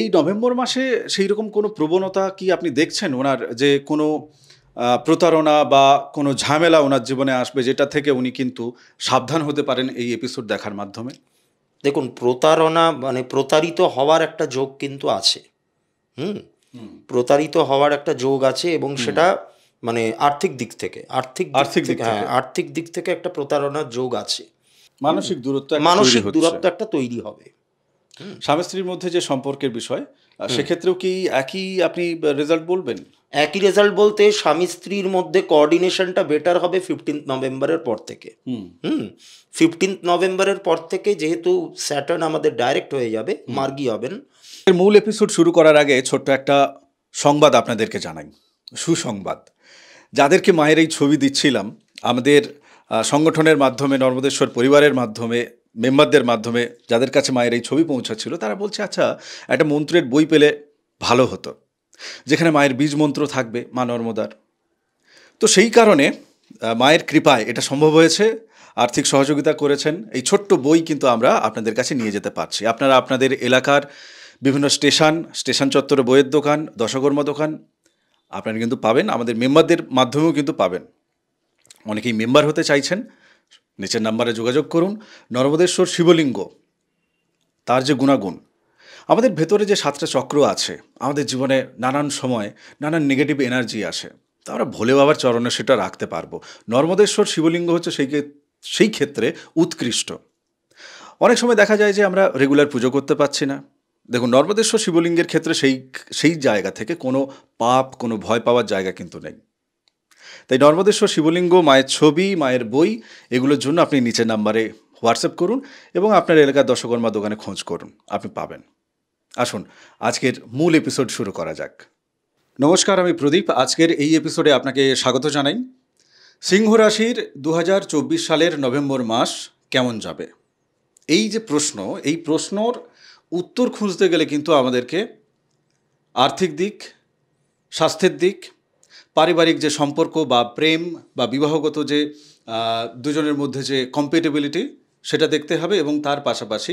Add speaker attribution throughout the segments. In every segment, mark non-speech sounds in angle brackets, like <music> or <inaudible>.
Speaker 1: এই নভেম্বর মাসে সেই রকম কোনো প্রবণতা কি আপনি দেখছেন ওনার যে কোনো প্রতারণা বা কোনো ঝামেলা ওনার জীবনে আসবে যেটা থেকে উনি কিন্তু সাবধান
Speaker 2: হতে পারেন এই এপিসোড দেখার মাধ্যমে দেখুন প্রতারণা মানে প্রতারিত হওয়ার একটা যোগ কিন্তু আছে হুম প্রতারিত হওয়ার একটা যোগ আছে এবং সেটা মানে আর্থিক দিক থেকে আর্থিক আর্থিক দিক হ্যাঁ আর্থিক দিক থেকে একটা প্রতারণার যোগ আছে মানসিক দূরত্ব মানসিক দূরত্ব একটা তৈরি হবে স্বামী স্ত্রীর মধ্যে যে সম্পর্কের বিষয় সেক্ষেত্রেও কি একই আপনি রেজাল্ট বলবেন একই রেজাল্ট বলতে স্বামী স্ত্রীর মধ্যে কোঅর্ডিনেশনটা বেটার হবে ফিফটিন্থ নভেম্বরের পর থেকে হুম ফিফটিন্থ নভেম্বরের পর থেকে যেহেতু স্যাটার্ন আমাদের ডাইরেক্ট হয়ে যাবে মার্গি হবেন
Speaker 1: মূল এপিসোড শুরু করার আগে ছোট্ট একটা সংবাদ আপনাদেরকে জানাই সুসংবাদ যাদেরকে মায়ের এই ছবি দিচ্ছিলাম আমাদের সংগঠনের মাধ্যমে নর্মদেশ্বর পরিবারের মাধ্যমে মেম্বারদের মাধ্যমে যাদের কাছে মায়ের এই ছবি পৌঁছাচ্ছিল তারা বলছে আচ্ছা একটা মন্ত্রের বই পেলে ভালো হতো যেখানে মায়ের বীজ মন্ত্র থাকবে মা নর্মদার তো সেই কারণে মায়ের কৃপায় এটা সম্ভব হয়েছে আর্থিক সহযোগিতা করেছেন এই ছোট্ট বই কিন্তু আমরা আপনাদের কাছে নিয়ে যেতে পারছি আপনারা আপনাদের এলাকার বিভিন্ন স্টেশন স্টেশন চত্বরে বইয়ের দোকান দশকর্মা দোকান আপনারা কিন্তু পাবেন আমাদের মেম্বারদের মাধ্যমেও কিন্তু পাবেন অনেকেই মেম্বার হতে চাইছেন নিচের নাম্বারে যোগাযোগ করুন নর্মদেশ্বর শিবলিঙ্গ তার যে গুণাগুণ আমাদের ভেতরে যে সাতটা চক্র আছে আমাদের জীবনে নানান সময় নানান নেগেটিভ এনার্জি আসে তা আমরা ভোলে বাবার চরণে সেটা রাখতে পারবো নর্মদেশ্বর শিবলিঙ্গ হচ্ছে সেই সেই ক্ষেত্রে উৎকৃষ্ট অনেক সময় দেখা যায় যে আমরা রেগুলার পুজো করতে পারছি না দেখুন নর্মদেশ্বর শিবলিঙ্গের ক্ষেত্রে সেই সেই জায়গা থেকে কোনো পাপ কোনো ভয় পাওয়ার জায়গা কিন্তু নেই তাই নর্মদেশ্বর শিবলিঙ্গ মায়ের ছবি মায়ের বই এগুলোর জন্য আপনি নিচের নাম্বারে হোয়াটসঅ্যাপ করুন এবং আপনার এলাকার দশকর্মা দোকানে খোঁজ করুন আপনি পাবেন আসুন আজকের মূল এপিসোড শুরু করা যাক নমস্কার আমি প্রদীপ আজকের এই এপিসোডে আপনাকে স্বাগত জানাই সিংহ রাশির দু সালের নভেম্বর মাস কেমন যাবে এই যে প্রশ্ন এই প্রশ্নর উত্তর খুঁজতে গেলে কিন্তু আমাদেরকে আর্থিক দিক স্বাস্থ্যের দিক পারিবারিক যে সম্পর্ক বা প্রেম বা বিবাহগত যে দুজনের মধ্যে যে কম্পেটেবিলিটি সেটা দেখতে হবে এবং তার পাশাপাশি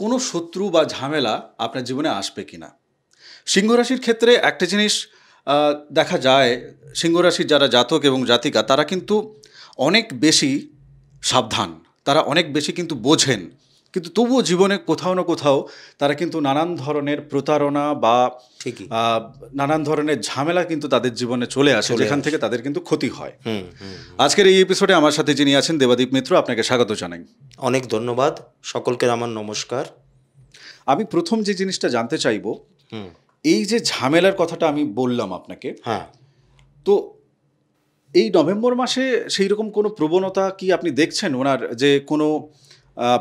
Speaker 1: কোনো শত্রু বা ঝামেলা আপনার জীবনে আসবে কি না সিংহরাশির ক্ষেত্রে একটা জিনিস দেখা যায় সিংহরাশির যারা জাতক এবং জাতিকা তারা কিন্তু অনেক বেশি সাবধান তারা অনেক বেশি কিন্তু বোঝেন কিন্তু তবুও জীবনে কোথাও না কোথাও তারা কিন্তু নানান ধরনের প্রতারণা বা নানান ধরনের ঝামেলা কিন্তু তাদের জীবনে চলে আসে যেখান থেকে তাদের কিন্তু ক্ষতি হয় আজকের এই এপিসোডে আমার সাথে যিনি আছেন দেবাদীপ মিত্র আপনাকে স্বাগত জানাই অনেক ধন্যবাদ সকলকে আমার নমস্কার আমি প্রথম যে জিনিসটা জানতে চাইব এই যে ঝামেলার কথাটা আমি বললাম আপনাকে হ্যাঁ তো এই নভেম্বর মাসে সেই রকম কোনো প্রবণতা কি আপনি দেখছেন ওনার যে কোনো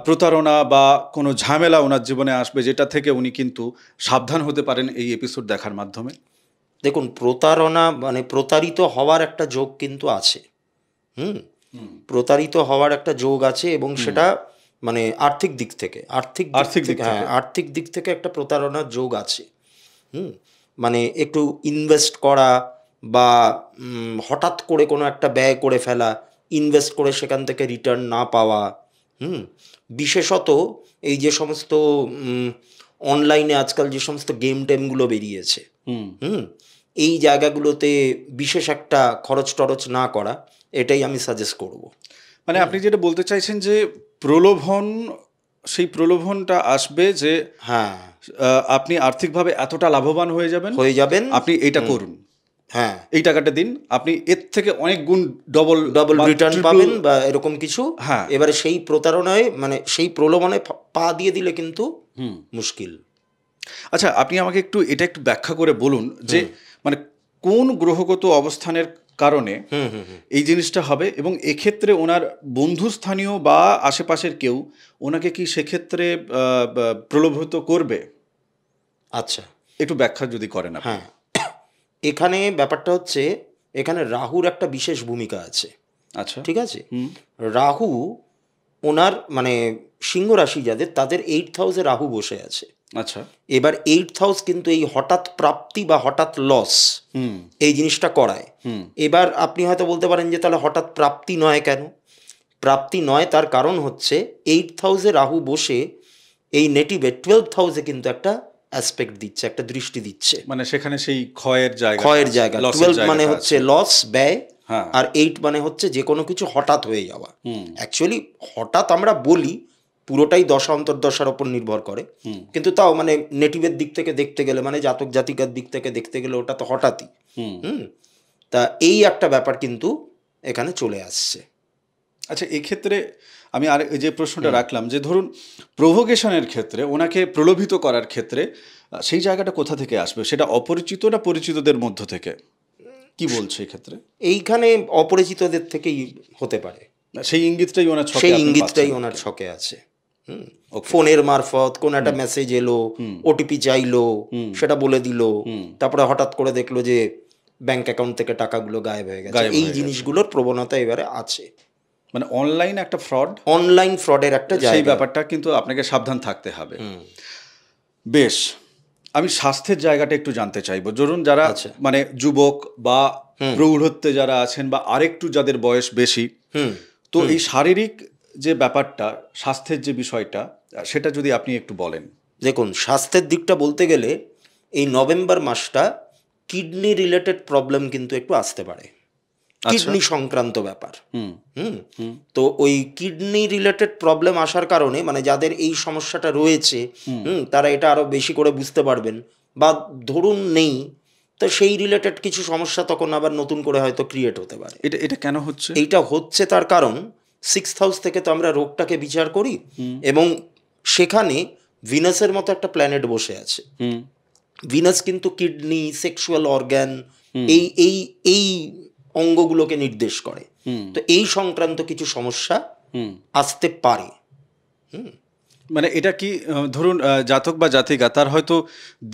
Speaker 1: প্রতারণা বা কোনো ঝামেলা ওনার জীবনে আসবে যেটা থেকে উনি কিন্তু
Speaker 2: সাবধান হতে পারেন এই এপিসোড দেখার মাধ্যমে দেখুন প্রতারণা মানে প্রতারিত হওয়ার একটা যোগ কিন্তু আছে হুম প্রতারিত হওয়ার একটা যোগ আছে এবং সেটা মানে আর্থিক দিক থেকে আর্থিক আর্থিক দিক হ্যাঁ আর্থিক দিক থেকে একটা প্রতারণার যোগ আছে হুম মানে একটু ইনভেস্ট করা বা হঠাৎ করে কোনো একটা ব্যয় করে ফেলা ইনভেস্ট করে সেখান থেকে রিটার্ন না পাওয়া হুম বিশেষত এই যে সমস্ত অনলাইনে আজকাল যে সমস্ত গেম টেমগুলো বেরিয়েছে হুম এই জায়গাগুলোতে বিশেষ একটা খরচ টরচ না করা এটাই আমি সাজেস্ট করব মানে আপনি যেটা বলতে চাইছেন
Speaker 1: যে প্রলোভন সেই প্রলোভনটা আসবে যে হ্যাঁ আপনি আর্থিকভাবে এতটা লাভবান হয়ে যাবেন হয়ে যাবেন আপনি এটা করুন হ্যাঁ এই টাকাটা দিন
Speaker 2: আপনি এর থেকে অনেক গুণ ডবল ডবল রিটার্ন পাবেন বা এরকম কিছু হ্যাঁ এবারে সেই প্রতারণায় মানে সেই প্রলোভনে পা দিয়ে দিলে কিন্তু মুশকিল
Speaker 1: আচ্ছা আপনি আমাকে একটু এটা একটু ব্যাখ্যা করে বলুন যে মানে কোন গ্রহগত অবস্থানের কারণে এই জিনিসটা হবে এবং এক্ষেত্রে ওনার বন্ধুস্থানীয় বা আশেপাশের কেউ ওনাকে কি সেক্ষেত্রে প্রলোভিত করবে
Speaker 2: আচ্ছা একটু ব্যাখ্যা যদি করেন হ্যাঁ এখানে ব্যাপারটা হচ্ছে এখানে রাহুর একটা বিশেষ ভূমিকা আছে আচ্ছা ঠিক আছে রাহু ওনার মানে সিংহ রাশি যাদের তাদের এইট হাউসে রাহু বসে আছে আচ্ছা এবার এইট হাউস কিন্তু এই হঠাৎ প্রাপ্তি বা হঠাৎ লস এই জিনিসটা করায় এবার আপনি হয়তো বলতে পারেন যে তাহলে হঠাৎ প্রাপ্তি নয় কেন প্রাপ্তি নয় তার কারণ হচ্ছে এইট হাউসে রাহু বসে এই নেটিভে টুয়েলভ হাউসে কিন্তু একটা অ্যাসপেক্ট দিচ্ছে একটা দৃষ্টি দিচ্ছে মানে সেখানে সেই
Speaker 1: ক্ষয়ের জায়গা ক্ষয়ের জায়গা টুয়েলভ মানে হচ্ছে লস
Speaker 2: ব্যয় হ্যাঁ। আর এইট মানে হচ্ছে যে কোনো কিছু হঠাৎ হয়ে যাওয়া অ্যাকচুয়ালি হঠাৎ আমরা বলি পুরোটাই দশা অন্তর্দশার ওপর নির্ভর করে কিন্তু তাও মানে নেটিভের দিক থেকে দেখতে গেলে মানে জাতক জাতিকার দিক থেকে দেখতে গেলে ওটা তো হঠাৎই হুম তা এই একটা ব্যাপার কিন্তু এখানে চলে আসছে আচ্ছা এক্ষেত্রে
Speaker 1: আমি আর যে প্রশ্নটা রাখলাম যে ধরুন প্রভোকেশনের ক্ষেত্রে ওনাকে প্রলোভিত করার ক্ষেত্রে সেই জায়গাটা কোথা থেকে আসবে সেটা অপরিচিত না পরিচিতদের মধ্য থেকে কি বলছে এক্ষেত্রে
Speaker 2: এইখানে অপরিচিতদের থেকেই হতে পারে সেই ইঙ্গিতটাই ওনার ছকে সেই ইঙ্গিতটাই ওনার ছকে আছে ফোনের মারফত কোন একটা মেসেজ এলো ওটিপি চাইলো সেটা বলে দিল তারপরে হঠাৎ করে দেখলো যে ব্যাংক অ্যাকাউন্ট থেকে টাকাগুলো গায়েব হয়ে গেছে এই জিনিসগুলোর প্রবণতা এবারে আছে মানে অনলাইন একটা ফ্রড অনলাইন ফ্রডের একটা সেই
Speaker 1: ব্যাপারটা কিন্তু আপনাকে সাবধান থাকতে হবে বেশ আমি স্বাস্থ্যের জায়গাটা একটু জানতে চাইবো ধরুন যারা আচ্ছা। মানে যুবক বা প্রৌঢ়ত্বে যারা আছেন বা আরেকটু যাদের বয়স বেশি তো এই শারীরিক যে
Speaker 2: ব্যাপারটা স্বাস্থ্যের যে বিষয়টা সেটা যদি আপনি একটু বলেন দেখুন স্বাস্থ্যের দিকটা বলতে গেলে এই নভেম্বর মাসটা কিডনি রিলেটেড প্রবলেম কিন্তু একটু আসতে পারে আচ্ছা। কিডনি সংক্রান্ত ব্যাপার হুম তো ওই কিডনি রিলেটেড প্রবলেম আসার কারণে মানে যাদের এই সমস্যাটা রয়েছে হুম তারা এটা আরো বেশি করে বুঝতে পারবেন বা ধরুন নেই তো সেই রিলেটেড কিছু সমস্যা তখন আবার নতুন করে হয়তো ক্রিয়েট হতে পারে এটা এটা কেন হচ্ছে এইটা হচ্ছে তার কারণ সিক্স হাউস থেকে তো আমরা রোগটাকে বিচার করি এবং সেখানে ভিনাসের মতো একটা প্ল্যানেট বসে আছে ভিনাস কিন্তু কিডনি সেক্সুয়াল অর্গ্যান এই এই এই অঙ্গগুলোকে নির্দেশ করে তো এই সংক্রান্ত কিছু সমস্যা আসতে পারে হুম মানে এটা কি ধরুন জাতক বা জাতিকা তার
Speaker 1: হয়তো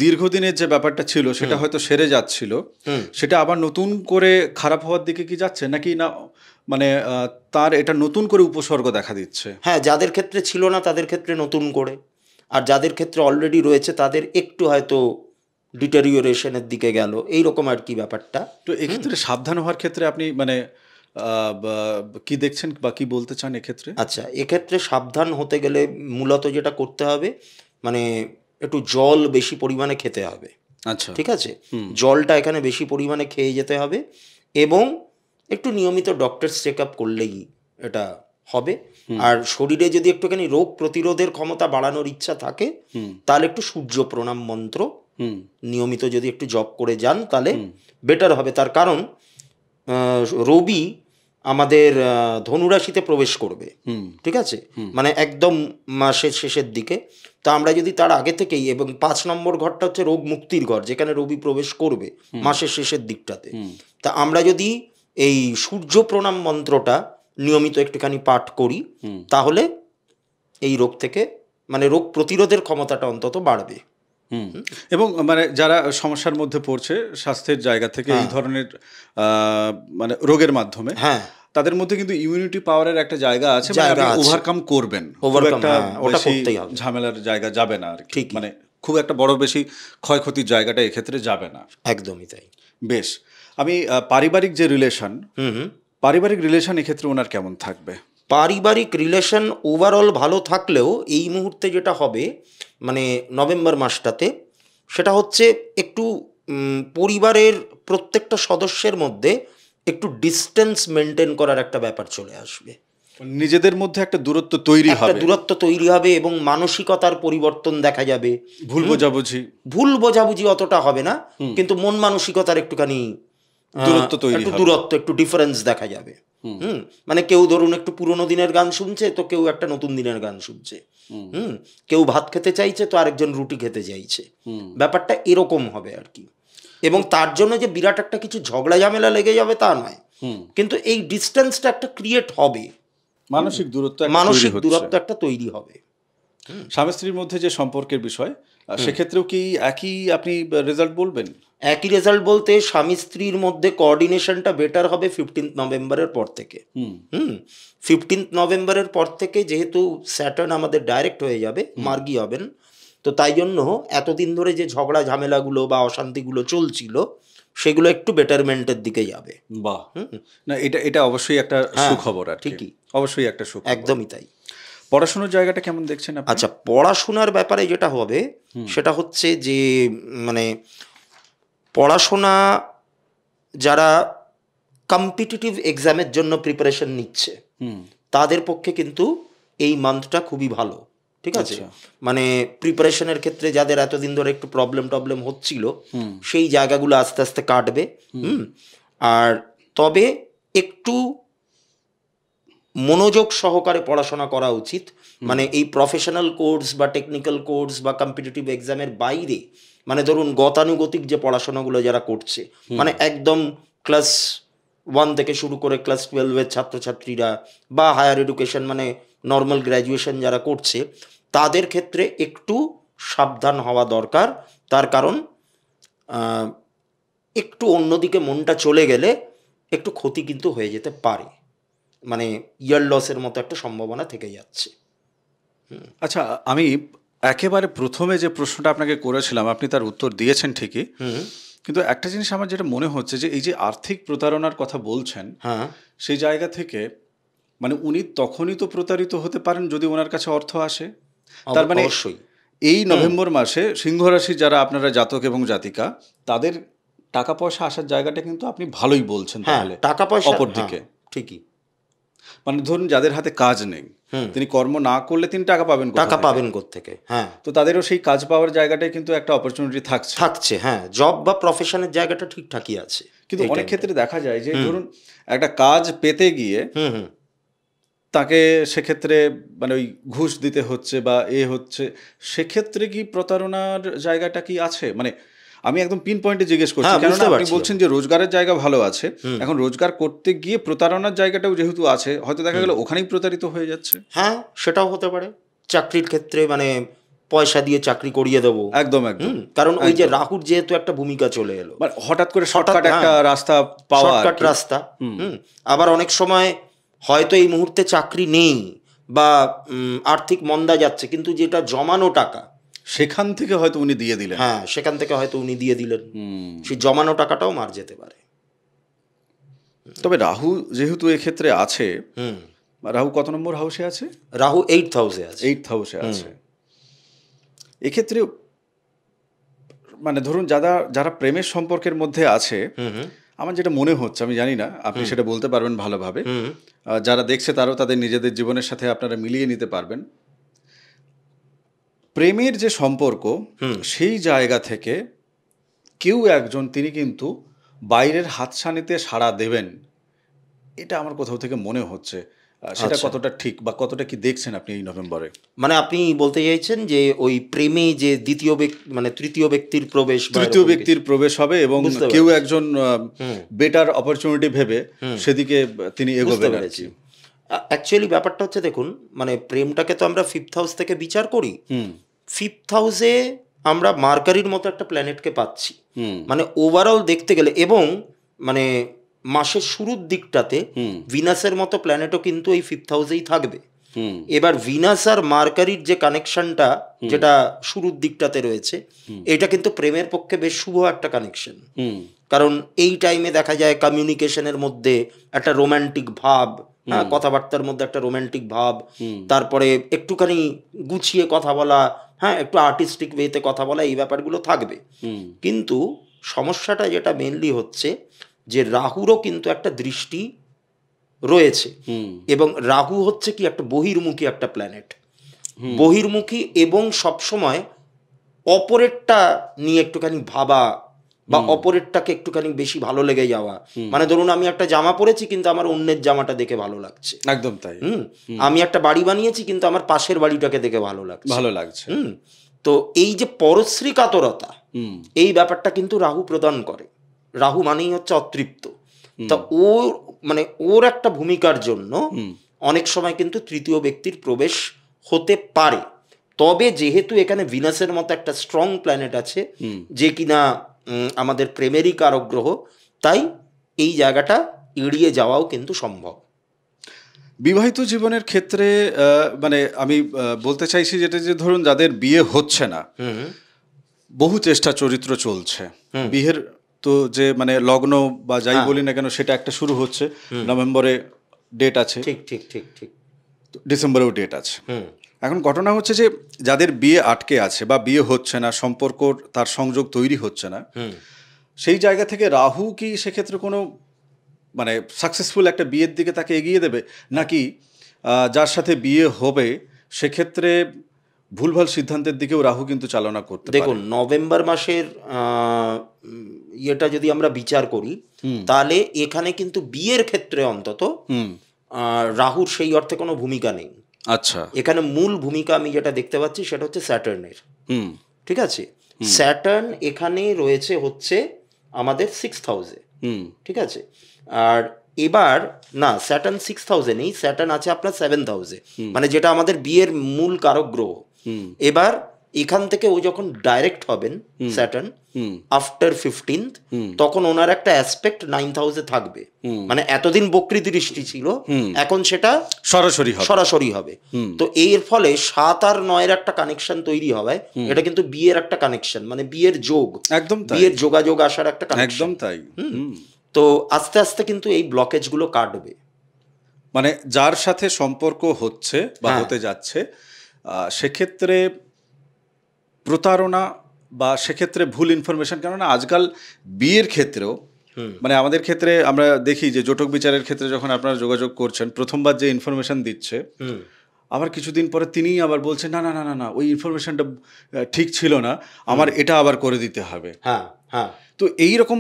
Speaker 1: দীর্ঘদিনের যে ব্যাপারটা ছিল সেটা হয়তো সেরে যাচ্ছিল সেটা আবার নতুন করে খারাপ হওয়ার দিকে কি যাচ্ছে নাকি না মানে তার এটা নতুন করে উপসর্গ দেখা দিচ্ছে
Speaker 2: হ্যাঁ যাদের ক্ষেত্রে ছিল না তাদের ক্ষেত্রে নতুন করে আর যাদের ক্ষেত্রে অলরেডি রয়েছে তাদের একটু হয়তো ডিটেরিওরেশনের দিকে গেল এইরকম আর কি ব্যাপারটা তো এক্ষেত্রে সাবধান
Speaker 1: হওয়ার ক্ষেত্রে আপনি মানে কি দেখছেন বা কি বলতে চান এক্ষেত্রে আচ্ছা
Speaker 2: এক্ষেত্রে সাবধান হতে গেলে মূলত যেটা করতে হবে মানে একটু জল বেশি পরিমাণে খেতে হবে
Speaker 1: আচ্ছা ঠিক আছে
Speaker 2: জলটা এখানে বেশি পরিমাণে খেয়ে যেতে হবে এবং একটু নিয়মিত ডক্টর চেক আপ করলেই এটা হবে আর শরীরে যদি একটুখানি রোগ প্রতিরোধের ক্ষমতা বাড়ানোর ইচ্ছা থাকে তাহলে একটু সূর্য প্রণাম মন্ত্র নিয়মিত যদি একটু জব করে যান তাহলে বেটার হবে তার কারণ রবি আমাদের ধনুরাশিতে প্রবেশ করবে ঠিক আছে মানে একদম মাসের শেষের দিকে তা আমরা যদি তার আগে থেকেই এবং পাঁচ নম্বর ঘরটা হচ্ছে রোগ মুক্তির ঘর যেখানে রবি প্রবেশ করবে মাসের শেষের দিকটাতে তা আমরা যদি এই সূর্য প্রণাম মন্ত্রটা নিয়মিত একটুখানি পাঠ করি তাহলে এই রোগ থেকে মানে রোগ প্রতিরোধের ক্ষমতাটা অন্তত বাড়বে
Speaker 1: এবং মানে যারা সমস্যার মধ্যে পড়ছে স্বাস্থ্যের জায়গা থেকে এই হ্যাঁ। ধরনের মানে রোগের মাধ্যমে হ্যাঁ তাদের মধ্যে কিন্তু ইমিউনিটি পাওয়ারের একটা জায়গা আছে ওভারকাম মানে করবেন হ্যাঁ, ঝামেলার জায়গা যাবে না আর ঠিক মানে খুব একটা বড় বেশি ক্ষয়ক্ষতির জায়গাটা এক্ষেত্রে যাবে না একদমই তাই বেশ আমি পারিবারিক
Speaker 2: যে রিলেশন পারিবারিক রিলেশন এক্ষেত্রে ওনার কেমন থাকবে পারিবারিক রিলেশন ওভারঅল ভালো থাকলেও এই মুহূর্তে যেটা হবে মানে নভেম্বর মাসটাতে সেটা হচ্ছে একটু পরিবারের প্রত্যেকটা সদস্যের মধ্যে একটু ডিস্টেন্স মেনটেন করার একটা ব্যাপার চলে আসবে নিজেদের মধ্যে একটা দূরত্ব তৈরি হবে দূরত্ব তৈরি হবে এবং মানসিকতার পরিবর্তন দেখা যাবে ভুল বোঝাবুঝি ভুল বোঝাবুঝি অতটা হবে না কিন্তু মন মানসিকতার একটুখানি হ্যাঁ, দূরত্ব তৈরি একটু দূরত্ব একটু ডিফারেন্স দেখা যাবে হুম মানে কেউ ধরুন একটু পুরনো দিনের গান শুনছে তো কেউ একটা নতুন দিনের গান শুনছে হুম কেউ ভাত খেতে চাইছে তো আরেকজন রুটি খেতে চাইছে ব্যাপারটা এরকম হবে আর কি এবং তার জন্য যে বিরাট একটা কিছু ঝগড়া ঝামেলা লেগে যাবে তা নয় কিন্তু এই ডিস্টেন্সটা একটা ক্রিয়েট হবে মানসিক দূরত্ব মানসিক দূরত্ব
Speaker 1: একটা তৈরি হবে স্বামী স্ত্রীর মধ্যে যে সম্পর্কের বিষয় সেক্ষেত্রেও কি
Speaker 2: একই আপনি রেজাল্ট বলবেন একই রেজাল্ট বলতে স্বামী স্ত্রীর মধ্যে কোঅর্ডিনেশনটা বেটার হবে ফিফটিন্থ নভেম্বরের পর থেকে হুম ফিফটিন্থ নভেম্বরের পর থেকে যেহেতু স্যাটার্ন আমাদের ডাইরেক্ট হয়ে যাবে মার্গি হবেন তো তাই জন্য এতদিন ধরে যে ঝগড়া ঝামেলাগুলো বা অশান্তিগুলো চলছিল সেগুলো একটু বেটারমেন্টের দিকে যাবে বাহ না এটা এটা অবশ্যই একটা হ্যাঁ, সুখবর আর ঠিকই অবশ্যই একটা সুখ একদমই তাই পড়াশোনার জায়গাটা কেমন দেখছেন আচ্ছা পড়াশোনার ব্যাপারে যেটা হবে সেটা হচ্ছে যে মানে পড়াশোনা যারা কম্পিটিটিভ এক্সামের জন্য প্রিপারেশন নিচ্ছে তাদের পক্ষে কিন্তু এই মান্থটা খুবই ভালো ঠিক আছে আচ্ছা। মানে প্রিপারেশনের ক্ষেত্রে যাদের এতদিন ধরে একটু প্রবলেম টবলেম হচ্ছিল সেই জায়গাগুলো আস্তে আস্তে কাটবে হুম আর তবে একটু মনোযোগ সহকারে পড়াশোনা করা উচিত মানে এই প্রফেশনাল কোর্স বা টেকনিক্যাল কোর্স বা কম্পিটিটিভ এক্সামের বাইরে মানে ধরুন গতানুগতিক যে পড়াশোনাগুলো যারা করছে মানে একদম ক্লাস ওয়ান থেকে শুরু করে ক্লাস টুয়েলভের ছাত্রছাত্রীরা বা হায়ার এডুকেশন মানে নর্মাল গ্র্যাজুয়েশন যারা করছে তাদের ক্ষেত্রে একটু সাবধান হওয়া দরকার তার কারণ একটু অন্যদিকে মনটা চলে গেলে একটু ক্ষতি কিন্তু হয়ে যেতে পারে মানে ইয়ার লসের মতো একটা সম্ভাবনা থেকে যাচ্ছে
Speaker 1: আচ্ছা আমি একেবারে প্রথমে যে প্রশ্নটা আপনাকে করেছিলাম আপনি তার উত্তর দিয়েছেন ঠিকই কিন্তু একটা জিনিস আমার যেটা মনে হচ্ছে যে এই যে আর্থিক প্রতারণার কথা বলছেন হ্যাঁ। সেই জায়গা থেকে মানে উনি তখনই তো প্রতারিত হতে পারেন যদি ওনার কাছে অর্থ আসে তার মানে এই নভেম্বর মাসে সিংহ রাশি যারা আপনারা জাতক এবং জাতিকা তাদের টাকা পয়সা আসার জায়গাটা কিন্তু আপনি ভালোই বলছেন হ্যাঁ, তাহলে টাকা পয়সা অপর দিকে হ্যাঁ, ঠিকই মানে ধরুন যাদের হাতে কাজ নেই তিনি কর্ম না করলে তিনি টাকা পাবেন টাকা পাবেন থেকে হ্যাঁ তো তাদেরও সেই কাজ পাওয়ার জায়গাটাই কিন্তু একটা অপরচুনিটি থাকছে থাকছে হ্যাঁ জব বা প্রফেশনের জায়গাটা ঠিকঠাকই আছে কিন্তু অনেক ক্ষেত্রে দেখা যায় যে ধরুন একটা কাজ পেতে গিয়ে তাকে সেক্ষেত্রে মানে ওই ঘুষ দিতে হচ্ছে বা এ হচ্ছে সেক্ষেত্রে কি প্রতারণার জায়গাটা কি আছে মানে আমি একদম পিন পয়েন্টে জিজ্ঞেস করছি হ্যাঁ, কারণ আপনি বলছেন যে রোজগারের জায়গা ভালো আছে এখন
Speaker 2: রোজগার করতে গিয়ে প্রতারণার জায়গাটাও যেহেতু আছে হয়তো দেখা গেল ওখানেই প্রতারিত হয়ে যাচ্ছে হ্যাঁ সেটাও হতে পারে চাকরির ক্ষেত্রে মানে পয়সা দিয়ে চাকরি করিয়ে দেবো একদম একদম কারণ ওই যে রাহুর যেহেতু একটা ভূমিকা চলে এলো মানে হঠাৎ করে শর্টকাট একটা হ্যাঁ,
Speaker 1: রাস্তা পাওয়া শর্টকাট রাস্তা
Speaker 2: আবার অনেক সময় হয়তো এই মুহূর্তে চাকরি নেই বা আর্থিক মন্দা যাচ্ছে কিন্তু যেটা জমানো টাকা সেখান থেকে হয়তো উনি দিয়ে দিলেন হ্যাঁ সেখান থেকে হয়তো উনি দিয়ে দিলেন সে জমানো টাকাটাও মার যেতে পারে
Speaker 1: তবে রাহু যেহেতু এক্ষেত্রে আছে রাহু কত নম্বর হাউসে আছে রাহু এইট হাউসে আছে এইট হাউসে আছে এক্ষেত্রে মানে ধরুন যারা যারা প্রেমের সম্পর্কের মধ্যে আছে আমার যেটা মনে হচ্ছে আমি জানি না আপনি সেটা বলতে পারবেন ভালোভাবে যারা দেখছে তারাও তাদের নিজেদের জীবনের সাথে আপনারা মিলিয়ে নিতে পারবেন প্রেমের যে সম্পর্ক সেই জায়গা থেকে কেউ একজন তিনি কিন্তু বাইরের হাতছানিতে সাড়া দেবেন এটা আমার কোথাও থেকে মনে হচ্ছে সেটা আচ্ছা। কতটা ঠিক বা কতটা কি দেখছেন
Speaker 2: আপনি এই নভেম্বরে মানে আপনি বলতে চাইছেন যে ওই প্রেমে যে দ্বিতীয় ব্যক্তি মানে তৃতীয় ব্যক্তির প্রবেশ তৃতীয় ব্যক্তির প্রবেশ হবে এবং কেউ একজন বেটার অপরচুনিটি ভেবে সেদিকে তিনি এগোতে পেরেছি অ্যাকচুয়ালি ব্যাপারটা হচ্ছে দেখুন মানে প্রেমটাকে তো আমরা ফিফথ হাউস থেকে বিচার করি ফিফথ হাউসে আমরা মার্কারির মতো একটা প্ল্যানেটকে পাচ্ছি মানে ওভারঅল দেখতে গেলে এবং মানে মাসের শুরুর দিকটাতে ভিনাসের মতো প্ল্যানেটও কিন্তু এই ফিফথ হাউসেই থাকবে এবার ভিনাস আর মার্কারির যে কানেকশনটা যেটা শুরুর দিকটাতে রয়েছে এটা কিন্তু প্রেমের পক্ষে বেশ শুভ একটা কানেকশন কারণ এই টাইমে দেখা যায় কমিউনিকেশনের মধ্যে একটা রোম্যান্টিক ভাব হ্যাঁ, কথাবার্তার মধ্যে একটা রোম্যান্টিক ভাব তারপরে একটুখানি গুছিয়ে কথা বলা হ্যাঁ একটু আর্টিস্টিক ওয়েতে কথা বলা এই ব্যাপারগুলো থাকবে কিন্তু সমস্যাটা যেটা মেনলি হচ্ছে যে রাহুরও কিন্তু একটা দৃষ্টি রয়েছে এবং রাহু হচ্ছে কি একটা বহির্মুখী একটা প্ল্যানেট বহির্মুখী এবং সবসময় অপরেরটা নিয়ে একটুখানি ভাবা বা অপরেরটাকে একটুখানি বেশি ভালো লেগে যাওয়া মানে ধরুন আমি একটা জামা পরেছি কিন্তু আমার অন্যের জামাটা দেখে ভালো লাগছে একদম তাই হম আমি একটা বাড়ি বানিয়েছি কিন্তু আমার পাশের বাড়িটাকে দেখে ভালো লাগছে ভালো লাগছে তো এই যে পরশ্রী কাতরতা এই ব্যাপারটা কিন্তু রাহু প্রদান করে রাহু মানেই হচ্ছে অতৃপ্ত তা ওর মানে ওর একটা ভূমিকার জন্য অনেক সময় কিন্তু তৃতীয় ব্যক্তির প্রবেশ হতে পারে তবে যেহেতু এখানে ভিনাসের মতো একটা স্ট্রং প্ল্যানেট আছে যে কিনা আমাদের প্রেমেরই কারক গ্রহ তাই এই জায়গাটা এড়িয়ে যাওয়াও কিন্তু সম্ভব বিবাহিত জীবনের ক্ষেত্রে
Speaker 1: মানে আমি বলতে চাইছি যেটা যে ধরুন যাদের বিয়ে হচ্ছে না বহু চেষ্টা চরিত্র চলছে বিয়ের তো যে মানে লগ্ন বা যাই হ্যাঁ। বলি না কেন সেটা একটা শুরু হচ্ছে নভেম্বরে ডেট আছে ঠিক ঠিক ঠিক ঠিক ডিসেম্বরেও ডেট আছে এখন ঘটনা হচ্ছে যে যাদের বিয়ে আটকে আছে বা বিয়ে হচ্ছে না সম্পর্ক তার সংযোগ তৈরি হচ্ছে না সেই জায়গা থেকে রাহু কি সেক্ষেত্রে কোনো মানে সাকসেসফুল একটা বিয়ের দিকে তাকে এগিয়ে দেবে নাকি যার সাথে বিয়ে হবে
Speaker 2: সেক্ষেত্রে ভুলভাল সিদ্ধান্তের দিকেও রাহু কিন্তু চালনা করতে দেখুন নভেম্বর মাসের ইয়েটা যদি আমরা বিচার করি তাহলে এখানে কিন্তু বিয়ের ক্ষেত্রে অন্তত রাহুর সেই অর্থে কোনো ভূমিকা নেই আচ্ছা এখানে মূল ভূমিকা আমি যেটা দেখতে পাচ্ছি সেটা হচ্ছে স্যাটার্নের ঠিক আছে স্যাটার্ন এখানে রয়েছে হচ্ছে আমাদের সিক্স হাউসে ঠিক আছে আর এবার না স্যাটার্ন সিক্স হাউসে নেই স্যাটার্ন আছে আপনার সেভেন্থ হাউসে মানে যেটা আমাদের বিয়ের মূল কারক গ্রহ এবার এখান থেকে ও যখন ডাইরেক্ট হবেন স্যাটার্ন আফটার ফিফটিন্থ তখন ওনার একটা অ্যাসপেক্ট নাইন হাউসে থাকবে মানে এতদিন বকরি দৃষ্টি ছিল এখন সেটা সরাসরি সরাসরি হবে তো এর ফলে সাত আর নয়ের একটা কানেকশন তৈরি হয় এটা কিন্তু বিয়ের একটা কানেকশন মানে বিয়ের যোগ একদম বিয়ের যোগাযোগ আসার একটা একদম তাই তো আস্তে আস্তে কিন্তু
Speaker 1: এই ব্লকেজ গুলো কাটবে মানে যার সাথে সম্পর্ক হচ্ছে বা হ্যাঁ। হতে যাচ্ছে সেক্ষেত্রে প্রতারণা বা সেক্ষেত্রে ভুল ইনফরমেশান কেননা আজকাল বিয়ের ক্ষেত্রেও মানে আমাদের ক্ষেত্রে আমরা দেখি যে জোটক বিচারের ক্ষেত্রে যখন আপনারা যোগাযোগ করছেন প্রথমবার যে ইনফরমেশান দিচ্ছে আবার কিছুদিন পরে তিনিই আবার বলছেন না না না না না ওই ইনফরমেশানটা ঠিক ছিল না আমার এটা আবার করে দিতে হবে হ্যাঁ হ্যাঁ তো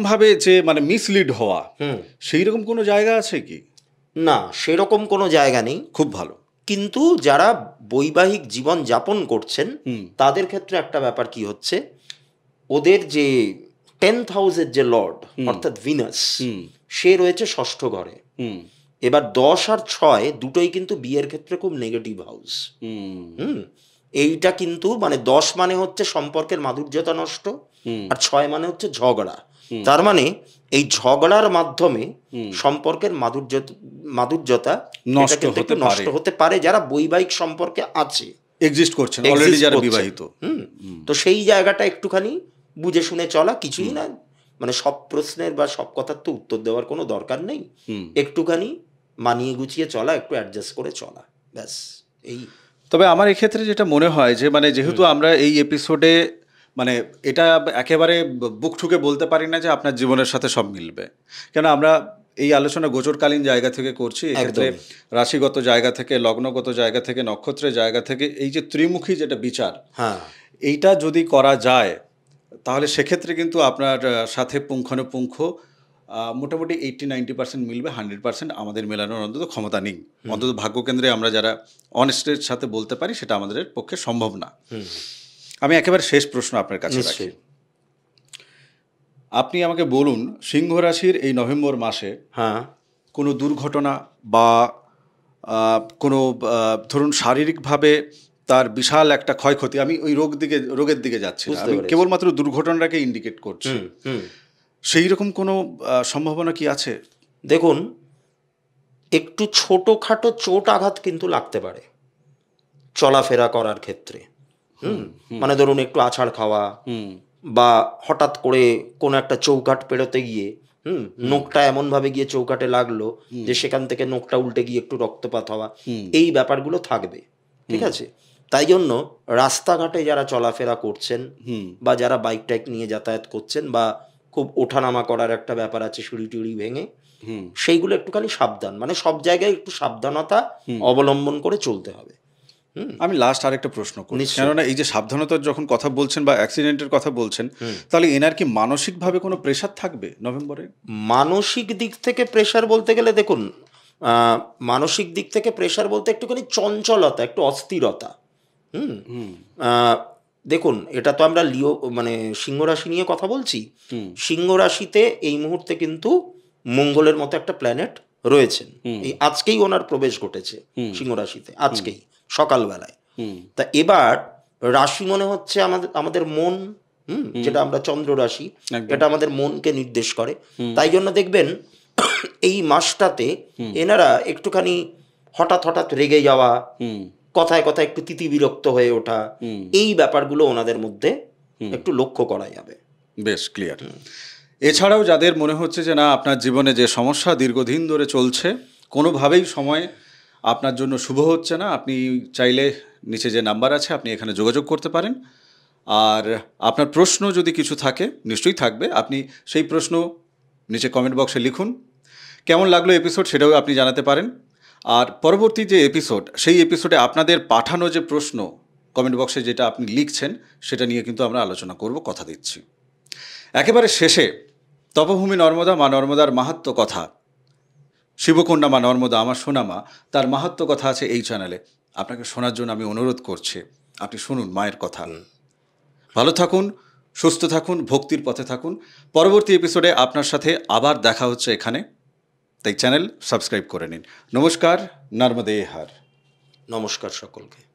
Speaker 1: ভাবে যে মানে মিসলিড হওয়া সেই রকম
Speaker 2: কোনো জায়গা আছে কি না সেরকম কোনো জায়গা নেই খুব ভালো কিন্তু যারা বৈবাহিক জীবন যাপন করছেন তাদের ক্ষেত্রে একটা ব্যাপার কি হচ্ছে ওদের যে টেন্থ হাউসের যে লর্ড অর্থাৎ ভিনাস সে রয়েছে ষষ্ঠ ঘরে এবার দশ আর ছয় দুটোই কিন্তু বিয়ের ক্ষেত্রে খুব নেগেটিভ হাউস হুম এইটা কিন্তু মানে দশ মানে হচ্ছে সম্পর্কের মাধুর্যতা নষ্ট আর ছয় মানে হচ্ছে ঝগড়া তার মানে এই ঝগড়ার মাধ্যমে সম্পর্কের মাধুর্য মাধুর্যতা নষ্ট হতে পারে যারা বৈবাহিক সম্পর্কে আছে এক্সিস্ট
Speaker 1: করছে অলরেডি যারা বিবাহিত
Speaker 2: তো সেই জায়গাটা একটুখানি বুঝে শুনে চলা কিছুই না মানে সব প্রশ্নের বা সব কথার তো উত্তর দেওয়ার কোনো দরকার নেই একটুখানি মানিয়ে গুছিয়ে চলা একটু অ্যাডজাস্ট করে চলা ব্যাস এই
Speaker 1: তবে আমার এক্ষেত্রে যেটা মনে হয় যে মানে যেহেতু আমরা এই এপিসোডে মানে এটা একেবারে বুক ঠুকে বলতে পারি না যে আপনার জীবনের সাথে সব মিলবে কেন আমরা এই আলোচনা গোচরকালীন জায়গা থেকে করছি এক্ষেত্রে রাশিগত জায়গা থেকে লগ্নগত জায়গা থেকে নক্ষত্রের জায়গা থেকে এই যে ত্রিমুখী যেটা বিচার হ্যাঁ এইটা যদি করা যায় তাহলে সেক্ষেত্রে কিন্তু আপনার সাথে পুঙ্খানুপুঙ্খ মোটামুটি এইটটি নাইনটি পার্সেন্ট মিলবে হান্ড্রেড পার্সেন্ট আমাদের মেলানোর অন্তত ক্ষমতা নেই অন্তত ভাগ্যকেন্দ্রে আমরা যারা অনেস্টের সাথে বলতে পারি সেটা আমাদের পক্ষে সম্ভব না আমি একেবারে শেষ প্রশ্ন আপনার কাছে রাখি আপনি আমাকে বলুন সিংহ রাশির এই নভেম্বর মাসে হ্যাঁ কোনো দুর্ঘটনা বা কোনো ধরুন শারীরিকভাবে তার বিশাল একটা ক্ষয়ক্ষতি আমি ওই রোগ দিকে রোগের দিকে যাচ্ছি কেবলমাত্র দুর্ঘটনাটাকে ইন্ডিকেট করছি সেই রকম কোনো সম্ভাবনা কি আছে দেখুন
Speaker 2: একটু ছোটোখাটো চোট আঘাত কিন্তু লাগতে পারে চলাফেরা করার ক্ষেত্রে মানে ধরুন একটু আছাড় খাওয়া বা হঠাৎ করে কোনো একটা চৌকাট পেরোতে গিয়ে নোকটা এমন ভাবে গিয়ে চৌকাটে লাগলো যে সেখান থেকে নোকটা উল্টে গিয়ে একটু রক্তপাত হওয়া এই ব্যাপারগুলো থাকবে ঠিক আছে তাই জন্য রাস্তাঘাটে যারা চলাফেরা করছেন বা যারা বাইক টাইক নিয়ে যাতায়াত করছেন বা খুব ওঠানামা করার একটা ব্যাপার আছে সিঁড়ি টিড়ি ভেঙে সেইগুলো একটুখানি সাবধান মানে সব জায়গায় একটু সাবধানতা অবলম্বন করে চলতে হবে
Speaker 1: আমি লাস্ট আরেকটা প্রশ্ন
Speaker 2: করি কেননা এই যে সাবধানতার যখন কথা বলছেন বা অ্যাক্সিডেন্টের কথা বলছেন তাহলে এনার কি মানসিকভাবে কোনো প্রেশার থাকবে নভেম্বরে মানসিক দিক থেকে প্রেশার বলতে গেলে দেখুন মানসিক দিক থেকে প্রেশার বলতে একটুখানি চঞ্চলতা একটু অস্থিরতা হুম দেখুন এটা তো আমরা লিও মানে সিংহ রাশি নিয়ে কথা বলছি সিংহ রাশিতে এই মুহূর্তে কিন্তু মঙ্গলের মতো একটা প্ল্যানেট রয়েছেন এই আজকেই ওনার প্রবেশ ঘটেছে সিংহ রাশিতে আজকেই সকালবেলায় তা এবার রাশি মনে হচ্ছে আমাদের আমাদের মন হুম যেটা আমরা চন্দ্র রাশি এটা আমাদের মনকে নির্দেশ করে তাই জন্য দেখবেন <coughs> এই মাসটাতে এনারা একটুখানি হঠাৎ হঠাৎ রেগে যাওয়া কথায় কথায় একটু তিতি বিরক্ত হয়ে ওঠা এই ব্যাপারগুলো ওনাদের মধ্যে একটু লক্ষ্য করা যাবে
Speaker 1: বেশ ক্লিয়ার এছাড়াও যাদের মনে হচ্ছে যে না আপনার জীবনে যে সমস্যা দীর্ঘদিন ধরে চলছে কোনোভাবেই সময় আপনার জন্য শুভ হচ্ছে না আপনি চাইলে নিচে যে নাম্বার আছে আপনি এখানে যোগাযোগ করতে পারেন আর আপনার প্রশ্ন যদি কিছু থাকে নিশ্চয়ই থাকবে আপনি সেই প্রশ্ন নিচে কমেন্ট বক্সে লিখুন কেমন লাগলো এপিসোড সেটাও আপনি জানাতে পারেন আর পরবর্তী যে এপিসোড সেই এপিসোডে আপনাদের পাঠানো যে প্রশ্ন কমেন্ট বক্সে যেটা আপনি লিখছেন সেটা নিয়ে কিন্তু আমরা আলোচনা করব কথা দিচ্ছি একেবারে শেষে তপভূমি নর্মদা মা নর্মদার মাহাত্ম কথা শিবকন্যা মা নর্মদা আমার সোনামা তার মাহাত্ম কথা আছে এই চ্যানেলে আপনাকে শোনার জন্য আমি অনুরোধ করছি আপনি শুনুন মায়ের কথা ভালো থাকুন সুস্থ থাকুন ভক্তির পথে থাকুন পরবর্তী এপিসোডে আপনার সাথে আবার দেখা হচ্ছে এখানে তাই চ্যানেল সাবস্ক্রাইব করে নিন নমস্কার নর্মদে হার নমস্কার সকলকে